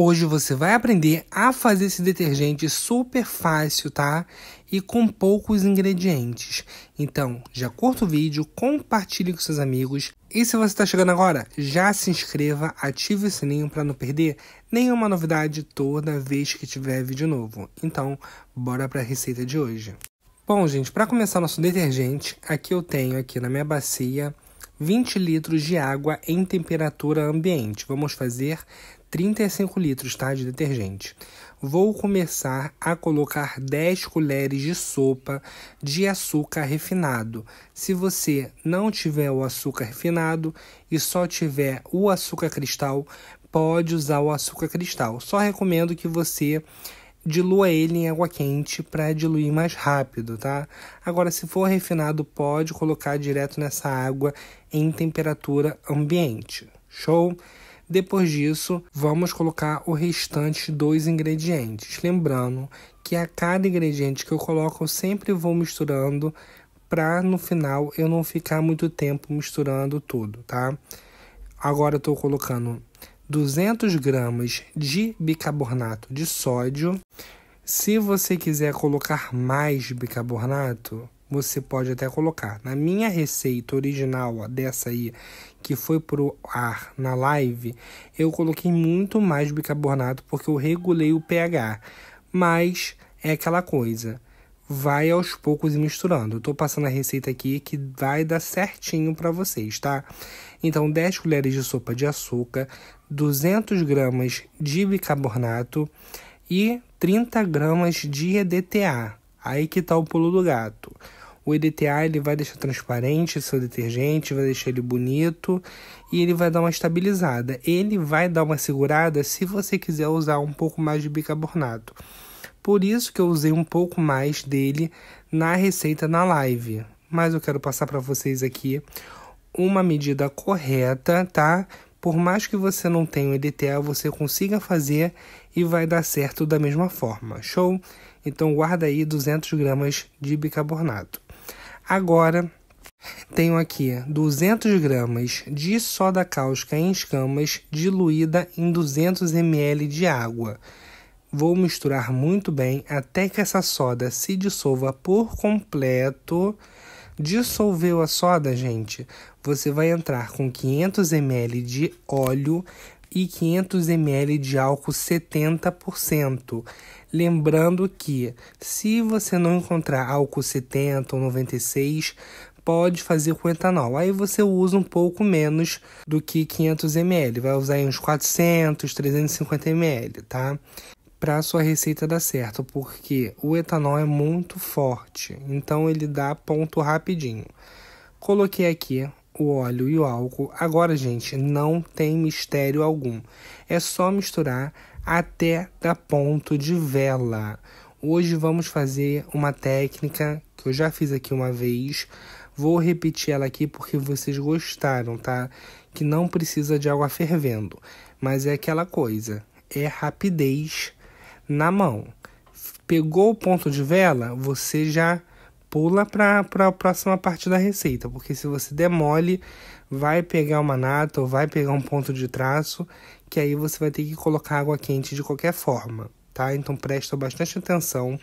Hoje você vai aprender a fazer esse detergente super fácil, tá? E com poucos ingredientes. Então, já curta o vídeo, compartilhe com seus amigos. E se você está chegando agora, já se inscreva, ative o sininho para não perder nenhuma novidade toda vez que tiver vídeo novo. Então, bora para a receita de hoje. Bom, gente, para começar nosso detergente, aqui eu tenho aqui na minha bacia 20 litros de água em temperatura ambiente. Vamos fazer 35 litros tá, de detergente. Vou começar a colocar 10 colheres de sopa de açúcar refinado. Se você não tiver o açúcar refinado e só tiver o açúcar cristal, pode usar o açúcar cristal. Só recomendo que você dilua ele em água quente para diluir mais rápido, tá? Agora, se for refinado, pode colocar direto nessa água em temperatura ambiente. Show? Depois disso, vamos colocar o restante dos ingredientes. Lembrando que a cada ingrediente que eu coloco, eu sempre vou misturando para no final eu não ficar muito tempo misturando tudo, tá? Agora eu estou colocando 200 gramas de bicarbonato de sódio. Se você quiser colocar mais bicarbonato, você pode até colocar. Na minha receita original, ó, dessa aí, que foi pro ar na live, eu coloquei muito mais bicarbonato porque eu regulei o pH. Mas é aquela coisa, vai aos poucos e misturando. Eu tô passando a receita aqui que vai dar certinho para vocês, tá? Então, 10 colheres de sopa de açúcar, 200 gramas de bicarbonato e 30 gramas de EDTA. Aí que tá o pulo do gato. O EDTA ele vai deixar transparente seu detergente, vai deixar ele bonito e ele vai dar uma estabilizada. Ele vai dar uma segurada se você quiser usar um pouco mais de bicarbonato. Por isso que eu usei um pouco mais dele na receita na live. Mas eu quero passar para vocês aqui uma medida correta, tá? Por mais que você não tenha o EDTA, você consiga fazer e vai dar certo da mesma forma. Show? Então guarda aí 200 gramas de bicarbonato. Agora, tenho aqui 200 gramas de soda cáustica em escamas diluída em 200 ml de água. Vou misturar muito bem até que essa soda se dissolva por completo. Dissolveu a soda, gente, você vai entrar com 500 ml de óleo e 500 ml de álcool 70%. Lembrando que, se você não encontrar álcool 70 ou 96, pode fazer com etanol. Aí você usa um pouco menos do que 500 ml, vai usar uns 400, 350 ml, tá? Para sua receita dar certo, porque o etanol é muito forte, então ele dá ponto rapidinho. Coloquei aqui o óleo e o álcool. Agora, gente, não tem mistério algum. É só misturar até dar ponto de vela. Hoje vamos fazer uma técnica que eu já fiz aqui uma vez. Vou repetir ela aqui porque vocês gostaram, tá? Que não precisa de água fervendo, mas é aquela coisa, é rapidez na mão. Pegou o ponto de vela, você já pula para a próxima parte da receita, porque se você demole, vai pegar uma nata ou vai pegar um ponto de traço, que aí você vai ter que colocar água quente de qualquer forma, tá? Então presta bastante atenção,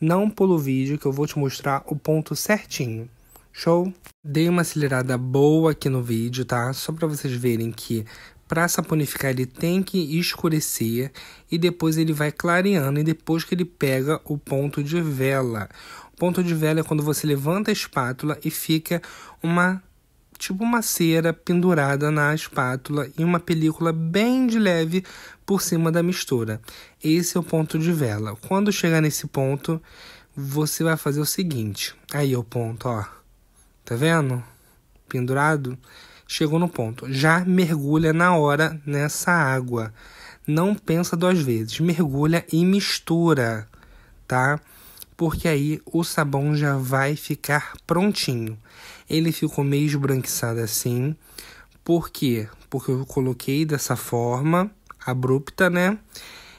não pula o vídeo que eu vou te mostrar o ponto certinho. Show? Dei uma acelerada boa aqui no vídeo, tá? Só para vocês verem que para saponificar ele tem que escurecer e depois ele vai clareando e depois que ele pega o ponto de vela. Ponto de vela é quando você levanta a espátula e fica uma tipo uma cera pendurada na espátula e uma película bem de leve por cima da mistura. Esse é o ponto de vela. Quando chegar nesse ponto, você vai fazer o seguinte. Aí é o ponto, ó. Tá vendo? Pendurado. Chegou no ponto. Já mergulha na hora nessa água. Não pensa duas vezes. Mergulha e mistura, tá? porque aí o sabão já vai ficar prontinho. Ele ficou meio esbranquiçado assim. Por quê? Porque eu coloquei dessa forma, abrupta, né?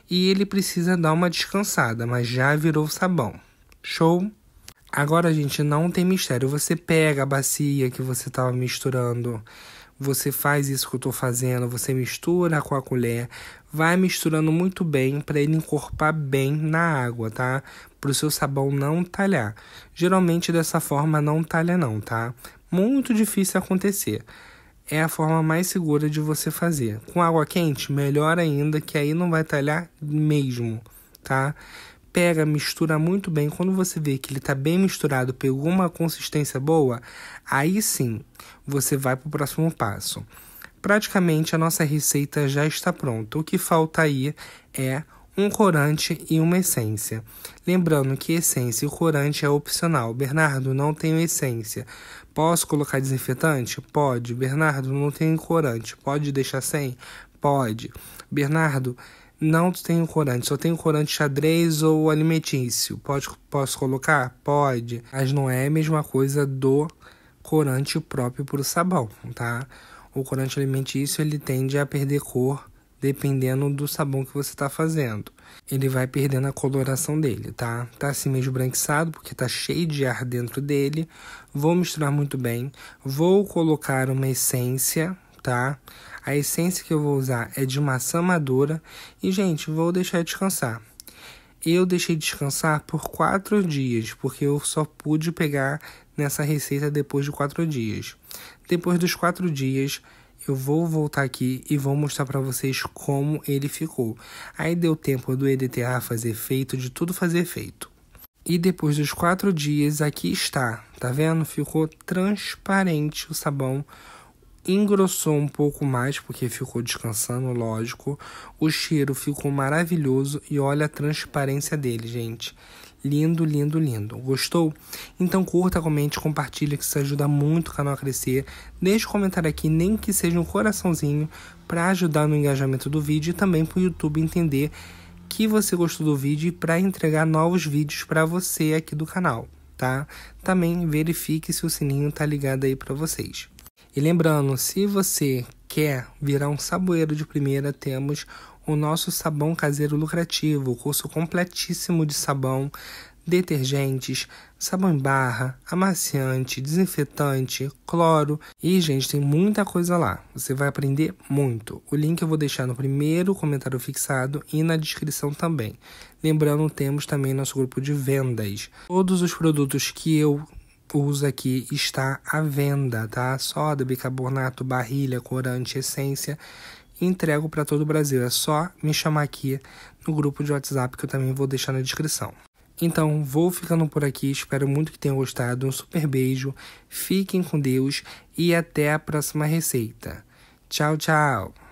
E ele precisa dar uma descansada, mas já virou sabão. Show? Agora, gente, não tem mistério. Você pega a bacia que você estava misturando você faz isso que eu estou fazendo, você mistura com a colher, vai misturando muito bem para ele encorpar bem na água, tá? Para o seu sabão não talhar. Geralmente dessa forma não talha não, tá? Muito difícil acontecer. É a forma mais segura de você fazer. Com água quente, melhor ainda, que aí não vai talhar mesmo, tá? pega, mistura muito bem. Quando você vê que ele está bem misturado, pegou uma consistência boa, aí sim você vai para o próximo passo. Praticamente a nossa receita já está pronta. O que falta aí é um corante e uma essência. Lembrando que essência e corante é opcional. Bernardo, não tenho essência. Posso colocar desinfetante? Pode. Bernardo, não tenho corante. Pode deixar sem? Pode. Bernardo, não tenho corante, só tenho corante xadrez ou alimentício. Pode, posso colocar? Pode. Mas não é a mesma coisa do corante próprio para o sabão, tá? O corante alimentício ele tende a perder cor dependendo do sabão que você está fazendo. Ele vai perdendo a coloração dele, tá? Tá assim meio esbranquiçado, porque tá cheio de ar dentro dele. Vou misturar muito bem. Vou colocar uma essência, tá? A essência que eu vou usar é de maçã madura e, gente, vou deixar descansar. Eu deixei descansar por quatro dias, porque eu só pude pegar nessa receita depois de quatro dias. Depois dos quatro dias, eu vou voltar aqui e vou mostrar para vocês como ele ficou. Aí deu tempo do EDTA fazer efeito, de tudo fazer efeito. E depois dos quatro dias, aqui está, tá vendo? Ficou transparente o sabão engrossou um pouco mais porque ficou descansando, lógico. O cheiro ficou maravilhoso e olha a transparência dele, gente. Lindo, lindo, lindo. Gostou? Então curta, comente, compartilha que isso ajuda muito o canal a crescer. Deixe um comentário aqui, nem que seja um coraçãozinho, para ajudar no engajamento do vídeo e também para o YouTube entender que você gostou do vídeo e para entregar novos vídeos para você aqui do canal, tá? Também verifique se o sininho tá ligado aí para vocês. E lembrando, se você quer virar um saboeiro de primeira, temos o nosso sabão caseiro lucrativo, curso completíssimo de sabão, detergentes, sabão em barra, amaciante, desinfetante, cloro e, gente, tem muita coisa lá. Você vai aprender muito. O link eu vou deixar no primeiro comentário fixado e na descrição também. Lembrando, temos também nosso grupo de vendas. Todos os produtos que eu usa aqui está à venda, tá? Soda, bicarbonato, barrilha, corante, essência. Entrego para todo o Brasil. É só me chamar aqui no grupo de WhatsApp que eu também vou deixar na descrição. Então, vou ficando por aqui. Espero muito que tenham gostado. Um super beijo. Fiquem com Deus e até a próxima receita. Tchau, tchau.